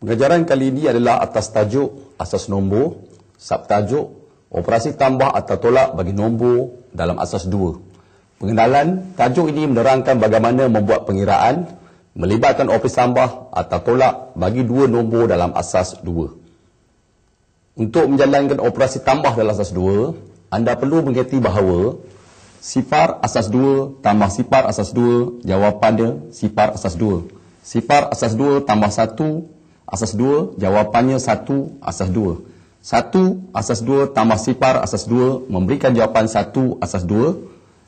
Pengajaran kali ini adalah atas tajuk asas nombor, sub tajuk operasi tambah atau tolak bagi nombor dalam asas 2. Pengenalan tajuk ini menerangkan bagaimana membuat pengiraan melibatkan operasi tambah atau tolak bagi dua nombor dalam asas 2. Untuk menjalankan operasi tambah dalam asas 2, anda perlu mengerti bahawa sifar asas 2 tambah sifar asas 2 jawapan dia sifar asas 2. Sifar asas 2 tambah 1 asas dua, jawapannya satu, asas dua. Satu, asas dua, tambah sifar asas dua, memberikan jawapan satu, asas dua.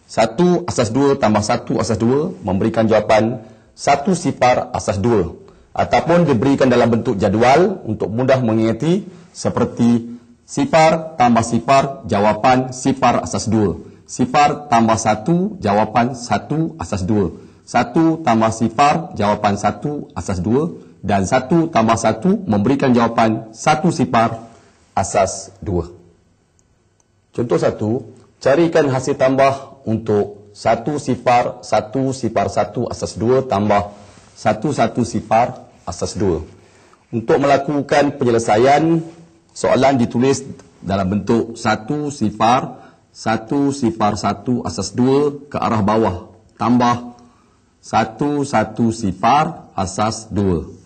Satu, asas dua, tambah satu, asas dua, memberikan jawapan satu sifar asas dua. Ataupun diberikan dalam bentuk jadual untuk mudah mengingati seperti sifar tambah sifar jawapan, sifar asas dua. sifar tambah satu, jawapan, satu, asas dua. Satu, tambah sifar jawapan, satu, asas dua dan satu tambah satu memberikan jawapan satu sifar asas dua. Contoh satu, carikan hasil tambah untuk satu sifar satu sifar satu asas dua tambah satu satu sifar asas dua. Untuk melakukan penyelesaian, soalan ditulis dalam bentuk satu sifar satu sifar satu asas dua ke arah bawah tambah satu satu sifar asas dua.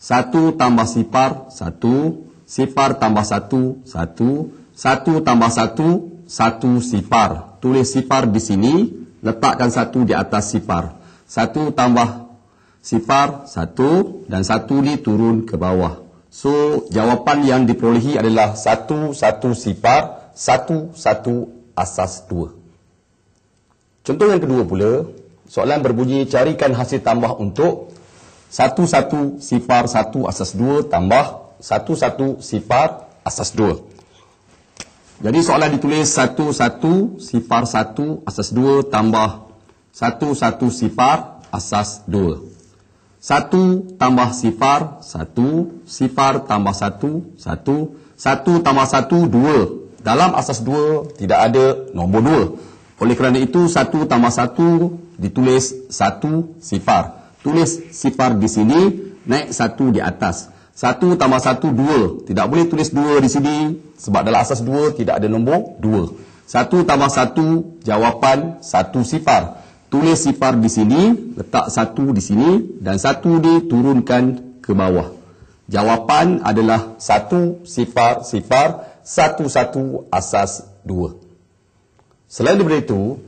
Satu tambah sipar, satu. Sipar tambah satu, satu. Satu tambah satu, satu sipar. Tulis sipar di sini, letakkan satu di atas sipar. Satu tambah sipar, satu. Dan satu ni turun ke bawah. So, jawapan yang diperolehi adalah satu, satu sipar, satu, satu asas dua. Contoh yang kedua pula, soalan berbunyi carikan hasil tambah untuk satu satu sifar satu asas dua tambah satu satu sifar asas dua. Jadi soalan ditulis satu satu sifar satu asas dua tambah satu satu sifar asas dua. Satu tambah sifar satu sifar tambah satu satu satu tambah satu dua. Dalam asas dua tidak ada nombor dua. Oleh kerana itu satu tambah satu ditulis satu sifar tulis sifar di sini, naik satu di atas. Satu tambah satu, dua. Tidak boleh tulis dua di sini. Sebab dalam asas dua, tidak ada nombor dua. Satu tambah satu, jawapan satu sifar. Tulis sifar di sini, letak satu di sini dan satu diturunkan ke bawah. Jawapan adalah satu sifar sifar satu satu asas dua. Selain daripada itu,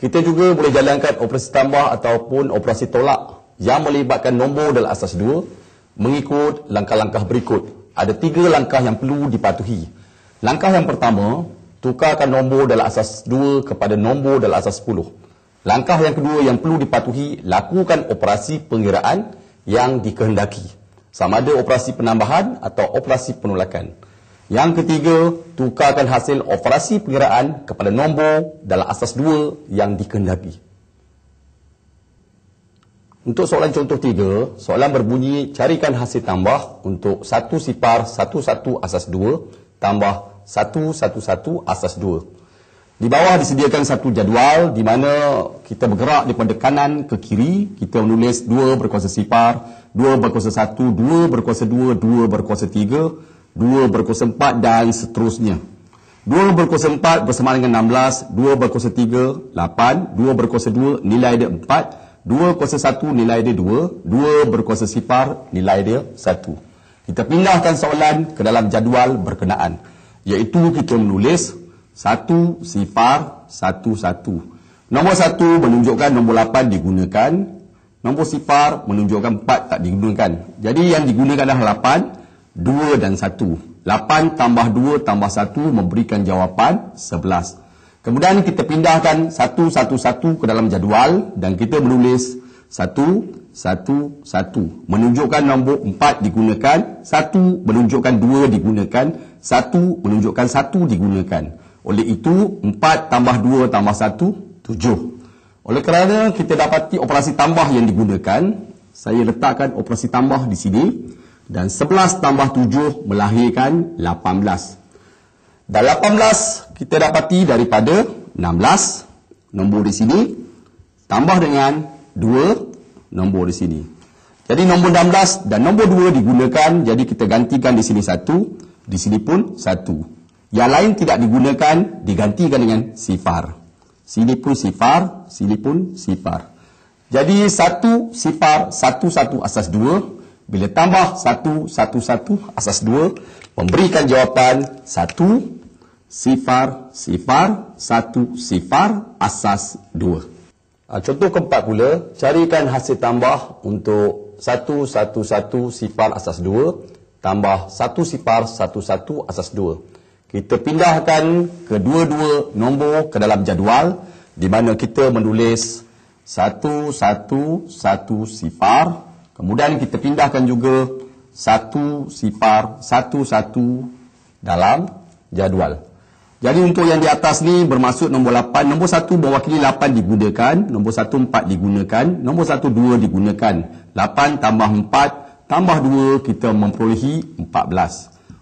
kita juga boleh jalankan operasi tambah ataupun operasi tolak yang melibatkan nombor dalam asas dua mengikut langkah-langkah berikut. Ada tiga langkah yang perlu dipatuhi. Langkah yang pertama, tukarkan nombor dalam asas dua kepada nombor dalam asas sepuluh. Langkah yang kedua yang perlu dipatuhi, lakukan operasi pengiraan yang dikehendaki. Sama ada operasi penambahan atau operasi penolakan. Yang ketiga, tukarkan hasil operasi pengiraan kepada nombor dalam asas dua yang dikehendaki. Untuk soalan contoh tiga, soalan berbunyi carikan hasil tambah untuk satu sipar satu satu asas dua tambah satu satu satu asas dua. Di bawah disediakan satu jadual di mana kita bergerak daripada kanan ke kiri. Kita menulis dua berkuasa sipar, dua berkuasa satu dua berkuasa dua dua berkuasa tiga dua berkuasa empat dan seterusnya. dua berkuasa empat bersama dengan enam belas dua berkuasa tiga lapan dua berkuasa dua nilai dia Dua kuasa satu nilai dia dua dua berkuasa sifar nilai dia satu Kita pindahkan soalan ke dalam jadual berkenaan. Iaitu kita menulis satu sifar satu satu Nombor satu menunjukkan nombor lapan digunakan. Nombor sifar menunjukkan empat tak digunakan. Jadi yang digunakan adalah lapan dua dan satu lapan tambah dua tambah satu memberikan jawapan sebelas. Kemudian kita pindahkan satu-satu-satu ke dalam jadual dan kita menulis satu-satu-satu. Menunjukkan nombor empat digunakan, satu menunjukkan dua digunakan, satu menunjukkan satu digunakan. Oleh itu, empat tambah dua tambah satu, tujuh. Oleh kerana kita dapati operasi tambah yang digunakan, saya letakkan operasi tambah di sini. Dan sebelas tambah tujuh melahirkan lapan belas. Dan 18 kita dapati daripada 16 nombor di sini tambah dengan 2 nombor di sini. Jadi nombor 16 dan nombor 2 digunakan jadi kita gantikan di sini 1, di sini pun 1. Yang lain tidak digunakan digantikan dengan sifar. Sini pun sifar, sini pun sifar. Jadi 1 sifar 11 asas 2. Bila tambah satu, satu, satu, asas dua, memberikan jawapan satu, sifar, sifar, satu, sifar, asas, dua. Ah, contoh keempat pula, carikan hasil tambah untuk satu, satu, satu, sifar, asas, dua, tambah satu, sifar, satu, satu, asas, dua. Kita pindahkan kedua-dua nombor ke dalam jadual di mana kita menulis satu, satu, satu, sifar. Kemudian kita pindahkan juga satu, sifar, satu, satu dalam jadual. Jadi untuk yang di atas ni bermaksud nombor 8, nombor 1 mewakili 8 digunakan, nombor 1 4 digunakan, nombor 1 2 digunakan. 8 tambah 4 tambah 2 kita memperolehi 14.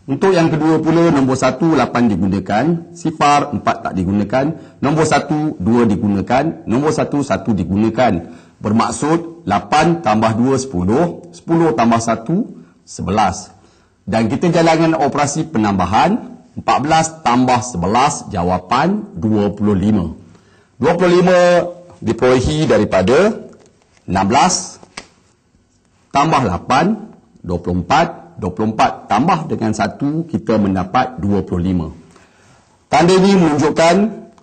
Untuk yang kedua pula nombor 1 8 digunakan, sifar 4 tak digunakan, nombor 1 2 digunakan, nombor 1 1 digunakan. Bermaksud 8 tambah 2 10, 10 tambah 1 11. Dan kita jalankan operasi penambahan 14 tambah 11 jawapan 25. 25 diperolehi daripada 16 tambah 8 24 24 tambah dengan 1 kita mendapat 25. Tanda ini menunjukkan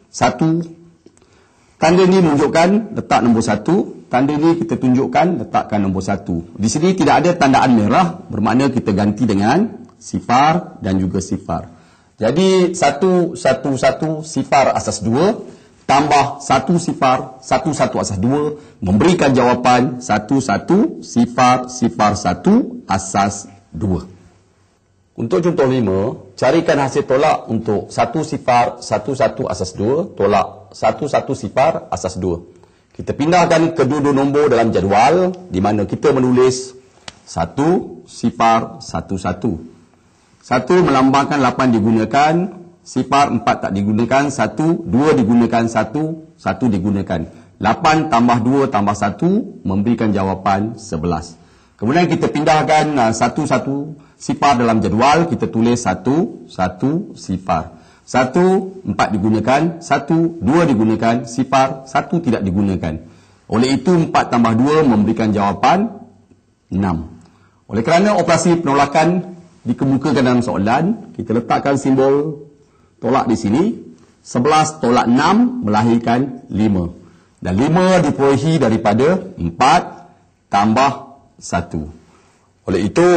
1. Tanda ini menunjukkan letak nombor 1. Tanda ni kita tunjukkan letakkan nombor satu. Di sini tidak ada tandaan merah bermakna kita ganti dengan sifar dan juga sifar. Jadi satu satu satu sifar asas dua tambah satu sifar satu satu asas dua memberikan jawapan satu satu sifar sifar satu asas dua. Untuk contoh lima, carikan hasil tolak untuk satu sifar satu satu asas dua tolak satu satu sifar asas dua. Kita pindahkan kedua-dua nombor dalam jadual di mana kita menulis satu sifar satu satu satu melambangkan lapan digunakan, sifar empat tak digunakan, satu, dua digunakan, satu, satu digunakan. Lapan tambah dua tambah satu memberikan jawapan sebelas. Kemudian kita pindahkan ah, satu-satu sifar dalam jadual, kita tulis satu, satu sifar. Satu, empat digunakan, satu, dua digunakan, sifar, satu tidak digunakan. Oleh itu, empat tambah dua memberikan jawapan enam. Oleh kerana operasi penolakan dikemukakan dalam soalan, kita letakkan simbol tolak di sini. 11 tolak 6 melahirkan 5. Dan 5 diperolehi daripada 4 tambah 1. Oleh itu,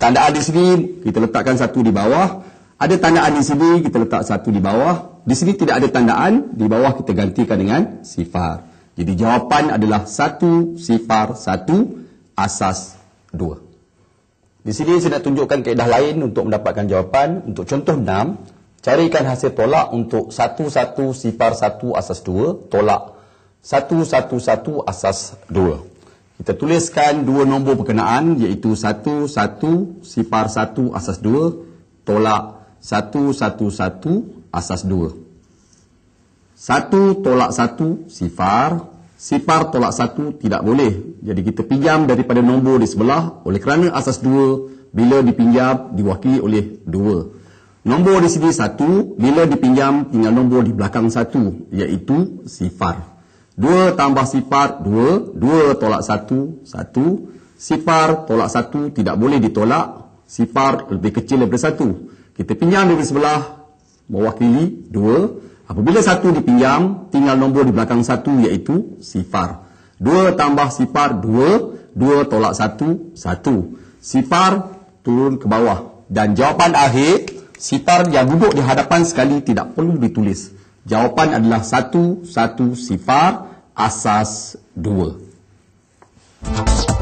tandaan di sini kita letakkan satu di bawah. Ada tandaan di sini, kita letak satu di bawah. Di sini tidak ada tandaan, di bawah kita gantikan dengan sifar. Jadi jawapan adalah 1 sifar 1 asas 2. Di sini saya nak tunjukkan kaedah lain untuk mendapatkan jawapan. Untuk contoh 6, carikan hasil tolak untuk 1-1 sifar 1 asas 2, tolak 1-1-1 asas 2. Kita tuliskan dua nombor perkenaan iaitu 1-1 sifar 1 asas 2, tolak 1-1-1 asas 2. 1 tolak 1 sifar Sipar tolak satu tidak boleh. Jadi kita pinjam daripada nombor di sebelah oleh kerana asas dua bila dipinjam diwakili oleh dua. Nombor di sini satu, bila dipinjam tinggal nombor di belakang satu iaitu sifar. Dua tambah sifar dua, dua tolak satu, satu. Sifar tolak satu tidak boleh ditolak, sifar lebih kecil daripada satu. Kita pinjam dari sebelah mewakili dua. Apabila satu dipinjam, tinggal nombor di belakang satu iaitu sifar. Dua tambah sifar dua, dua tolak satu, satu. Sifar turun ke bawah. Dan jawapan akhir, sifar yang duduk di hadapan sekali tidak perlu ditulis. Jawapan adalah satu, satu sifar, asas dua. Thank you.